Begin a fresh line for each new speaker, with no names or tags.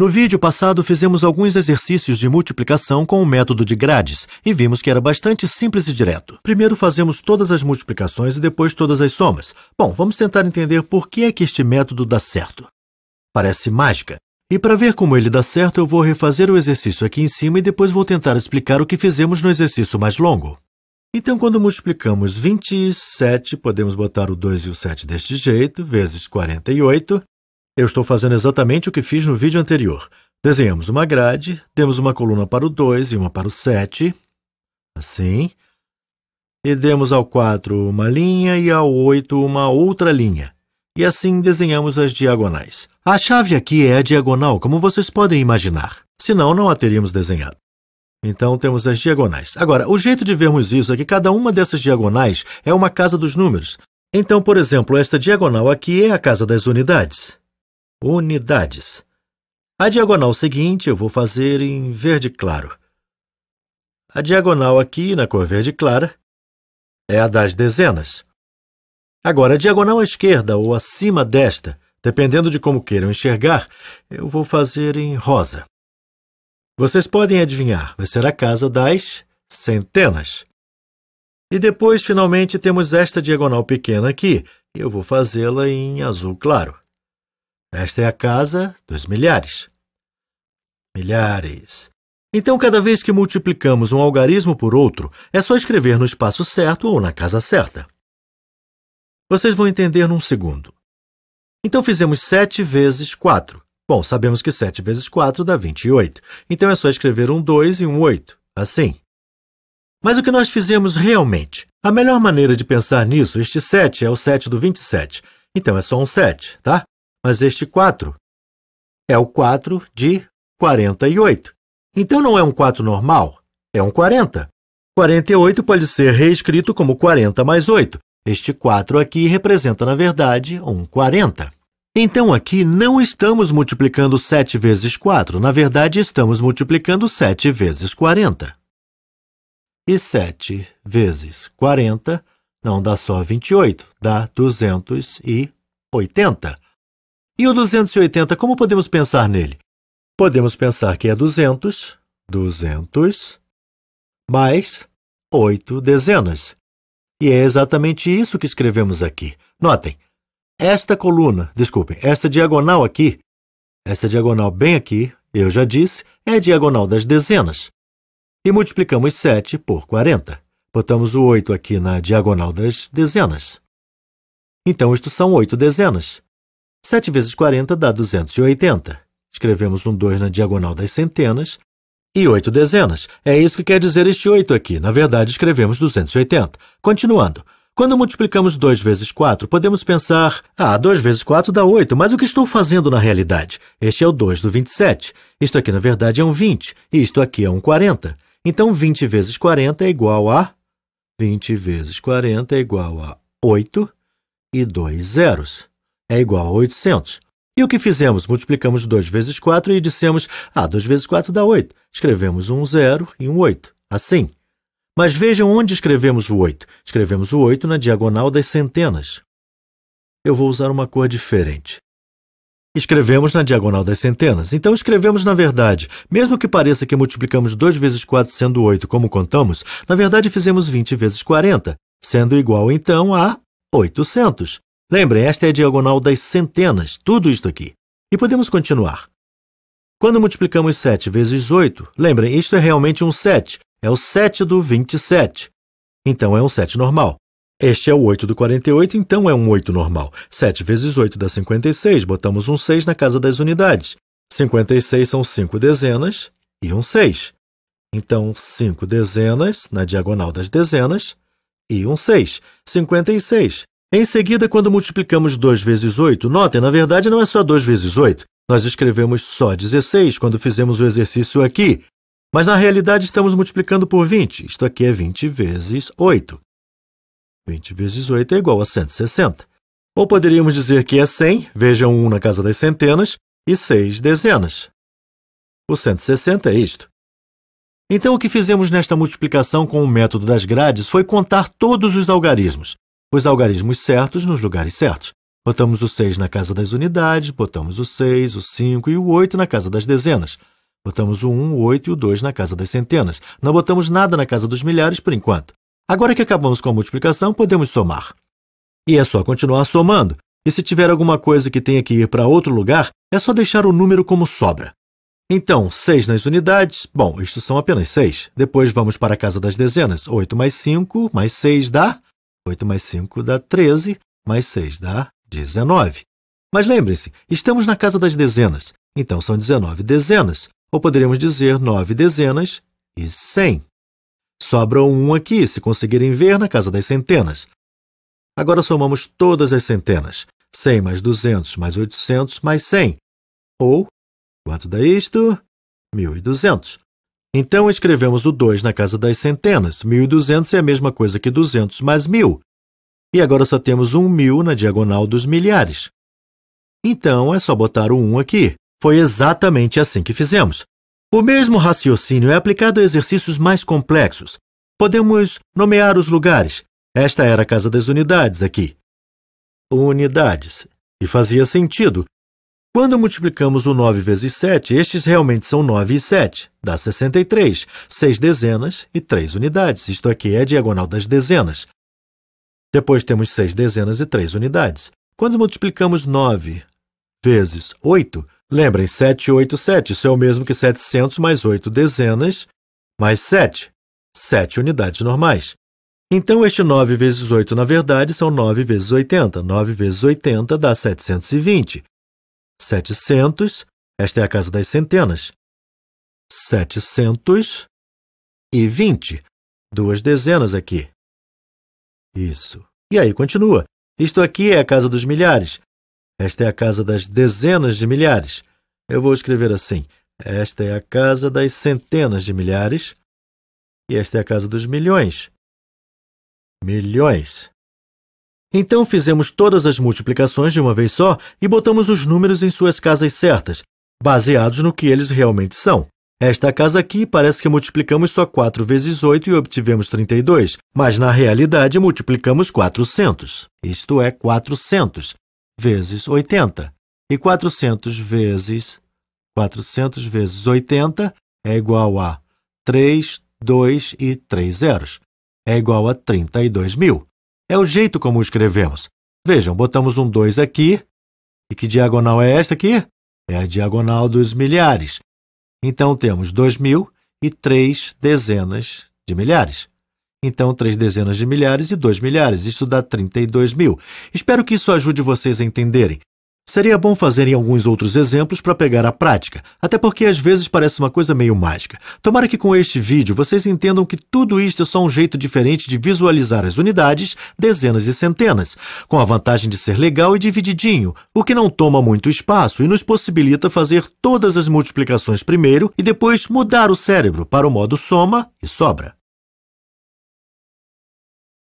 No vídeo passado, fizemos alguns exercícios de multiplicação com o método de grades e vimos que era bastante simples e direto. Primeiro fazemos todas as multiplicações e depois todas as somas. Bom, vamos tentar entender por que é que este método dá certo. Parece mágica. E para ver como ele dá certo, eu vou refazer o exercício aqui em cima e depois vou tentar explicar o que fizemos no exercício mais longo. Então, quando multiplicamos 27, podemos botar o 2 e o 7 deste jeito, vezes 48, eu estou fazendo exatamente o que fiz no vídeo anterior. Desenhamos uma grade, temos uma coluna para o 2 e uma para o 7, assim. E demos ao 4 uma linha e ao 8 uma outra linha. E assim desenhamos as diagonais. A chave aqui é a diagonal, como vocês podem imaginar. Senão, não a teríamos desenhado. Então, temos as diagonais. Agora, o jeito de vermos isso é que cada uma dessas diagonais é uma casa dos números. Então, por exemplo, esta diagonal aqui é a casa das unidades unidades. A diagonal seguinte eu vou fazer em verde claro. A diagonal aqui, na cor verde clara, é a das dezenas. Agora, a diagonal à esquerda ou acima desta, dependendo de como queiram enxergar, eu vou fazer em rosa. Vocês podem adivinhar, vai ser a casa das centenas. E depois, finalmente, temos esta diagonal pequena aqui. Eu vou fazê-la em azul claro. Esta é a casa dos milhares. Milhares. Então, cada vez que multiplicamos um algarismo por outro, é só escrever no espaço certo ou na casa certa. Vocês vão entender num segundo. Então, fizemos 7 vezes 4. Bom, sabemos que 7 vezes 4 dá 28. Então, é só escrever um 2 e um 8, assim. Mas o que nós fizemos realmente? A melhor maneira de pensar nisso, este 7 é o 7 do 27. Então, é só um 7, tá? mas este 4 é o 4 de 48. Então não é um 4 normal, é um 40. 48 pode ser reescrito como 40 mais 8. Este 4 aqui representa, na verdade, um 40. Então, aqui não estamos multiplicando 7 vezes 4. Na verdade, estamos multiplicando 7 vezes 40. E 7 vezes 40 não dá só 28, dá 280. E o 280, como podemos pensar nele? Podemos pensar que é 200, 200, mais 8 dezenas. E é exatamente isso que escrevemos aqui. Notem, esta coluna, desculpem, esta diagonal aqui, esta diagonal bem aqui, eu já disse, é diagonal das dezenas. E multiplicamos 7 por 40. Botamos o 8 aqui na diagonal das dezenas. Então, isto são 8 dezenas. 7 vezes 40 dá 280. Escrevemos um 2 na diagonal das centenas e 8 dezenas. É isso que quer dizer este 8 aqui. Na verdade, escrevemos 280. Continuando. Quando multiplicamos 2 vezes 4, podemos pensar: ah, 2 vezes 4 dá 8, mas o que estou fazendo na realidade? Este é o 2 do 27. Isto aqui, na verdade, é um 20, e isto aqui é um 40. Então, 20 vezes 40 é igual a. 20 vezes 40 é igual a 8 e 2 zeros é igual a 800. E o que fizemos? Multiplicamos 2 vezes 4 e dissemos, ah, 2 vezes 4 dá 8. Escrevemos um 0 e um 8, assim. Mas vejam onde escrevemos o 8. Escrevemos o 8 na diagonal das centenas. Eu vou usar uma cor diferente. Escrevemos na diagonal das centenas. Então, escrevemos na verdade. Mesmo que pareça que multiplicamos 2 vezes 4 sendo 8, como contamos, na verdade fizemos 20 vezes 40, sendo igual então a 800. Lembrem, esta é a diagonal das centenas, tudo isto aqui. E podemos continuar. Quando multiplicamos 7 vezes 8, lembrem, isto é realmente um 7. É o 7 do 27. Então é um 7 normal. Este é o 8 do 48, então é um 8 normal. 7 vezes 8 dá 56, botamos um 6 na casa das unidades. 56 são 5 dezenas e um 6. Então, 5 dezenas na diagonal das dezenas e um 6. 56. Em seguida, quando multiplicamos 2 vezes 8, notem, na verdade, não é só 2 vezes 8. Nós escrevemos só 16 quando fizemos o exercício aqui, mas na realidade estamos multiplicando por 20. Isto aqui é 20 vezes 8. 20 vezes 8 é igual a 160. Ou poderíamos dizer que é 100, vejam 1 na casa das centenas, e 6 dezenas. O 160 é isto. Então, o que fizemos nesta multiplicação com o método das grades foi contar todos os algarismos os algarismos certos nos lugares certos. Botamos o 6 na casa das unidades, botamos o 6, o 5 e o 8 na casa das dezenas. Botamos o 1, o 8 e o 2 na casa das centenas. Não botamos nada na casa dos milhares por enquanto. Agora que acabamos com a multiplicação, podemos somar. E é só continuar somando. E se tiver alguma coisa que tenha que ir para outro lugar, é só deixar o número como sobra. Então, 6 nas unidades, bom, isto são apenas 6. Depois vamos para a casa das dezenas. 8 mais 5 mais 6 dá 8 mais 5 dá 13, mais 6 dá 19. Mas lembrem-se, estamos na casa das dezenas, então são 19 dezenas, ou poderíamos dizer 9 dezenas e 100. Sobra um aqui, se conseguirem ver, na casa das centenas. Agora somamos todas as centenas. 100 mais 200 mais 800 mais 100. Ou, quanto dá isto? 1200. Então escrevemos o 2 na casa das centenas. 1.200 é a mesma coisa que 200 mais 1.000. E agora só temos um 1.000 na diagonal dos milhares. Então é só botar o 1 aqui. Foi exatamente assim que fizemos. O mesmo raciocínio é aplicado a exercícios mais complexos. Podemos nomear os lugares. Esta era a casa das unidades aqui. Unidades. E fazia sentido, quando multiplicamos o 9 vezes 7, estes realmente são 9 e 7, dá 63, 6 dezenas e 3 unidades. Isto aqui é a diagonal das dezenas. Depois temos 6 dezenas e 3 unidades. Quando multiplicamos 9 vezes 8, lembrem, 7, 8, 7, isso é o mesmo que 700 mais 8 dezenas mais 7, 7 unidades normais. Então, este 9 vezes 8, na verdade, são 9 vezes 80. 9 vezes 80 dá 720. 700, esta é a casa das centenas. 720. e duas dezenas aqui. Isso. E aí continua. Isto aqui é a casa dos milhares. Esta é a casa das dezenas de milhares. Eu vou escrever assim: esta é a casa das centenas de milhares. E esta é a casa dos milhões. Milhões. Então fizemos todas as multiplicações de uma vez só e botamos os números em suas casas certas, baseados no que eles realmente são. Esta casa aqui parece que multiplicamos só 4 vezes 8 e obtivemos 32, mas na realidade multiplicamos 400, isto é, 400 vezes 80. E 400 vezes 400 vezes 80 é igual a 3, 2 e 3 zeros, é igual a 32 mil. É o jeito como escrevemos. Vejam, botamos um 2 aqui. E que diagonal é esta aqui? É a diagonal dos milhares. Então temos 2.000 e 3 dezenas de milhares. Então, 3 dezenas de milhares e 2 milhares. Isso dá 32 mil. Espero que isso ajude vocês a entenderem. Seria bom fazerem alguns outros exemplos para pegar a prática, até porque às vezes parece uma coisa meio mágica. Tomara que com este vídeo vocês entendam que tudo isto é só um jeito diferente de visualizar as unidades, dezenas e centenas, com a vantagem de ser legal e divididinho, o que não toma muito espaço e nos possibilita fazer todas as multiplicações primeiro e depois mudar o cérebro para o modo soma e sobra.